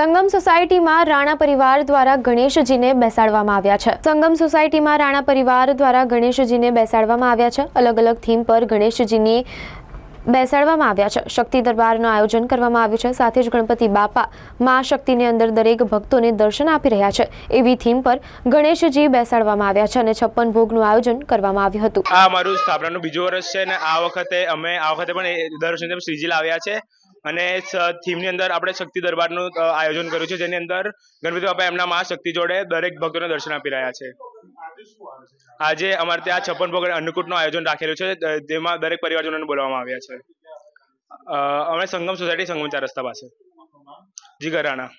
સંગમ સોસાયટીમાં રાણા પરિવાર દ્વારા ગણેશજીને બેસાડવામાં આવ્યા છે સંગમ સોસાયટીમાં રાણા પરિવાર દ્વારા ગણેશજીને બેસાડવામાં આવ્યા છે અલગ અલગ થીમ પર ગણેશજીની બેસાડવામાં આવ્યા છે શક્તિ દરબારનું આયોજન કરવામાં આવ્યું છે સાથે જ ગણપતિ બાપા મા શક્તિની અંદર દરેક ભક્તોને દર્શન આપી રહ્યા છે એવી થીમ પર ગણેશજી બેસાડવામાં આવ્યા છે અને છપ્પન ભોગનું આયોજન કરવામાં આવ્યું હતું આ અમારું સ્થાપનાનું બીજું વર્ષ છે અને આ વખતે અમે આ વખતે પણ દર્શન શ્રીજી લાવ્યા છે અને થીમની અંદર આપણે શક્તિ દરબારનું આયોજન કર્યું છે જેની અંદર ગણપતિ બાપા એમના મા શક્તિ જોડે દરેક ભક્તોને દર્શન આપી રહ્યા છે આજે અમારે ત્યાં છપ્પન ભોગ અન્નકૂટનું આયોજન રાખેલું છે જેમાં દરેક પરિવારજનોને બોલાવવામાં આવ્યા છે અમે સંગમ સોસાયટી સંગમચા રસ્તા પાસે જી રાણા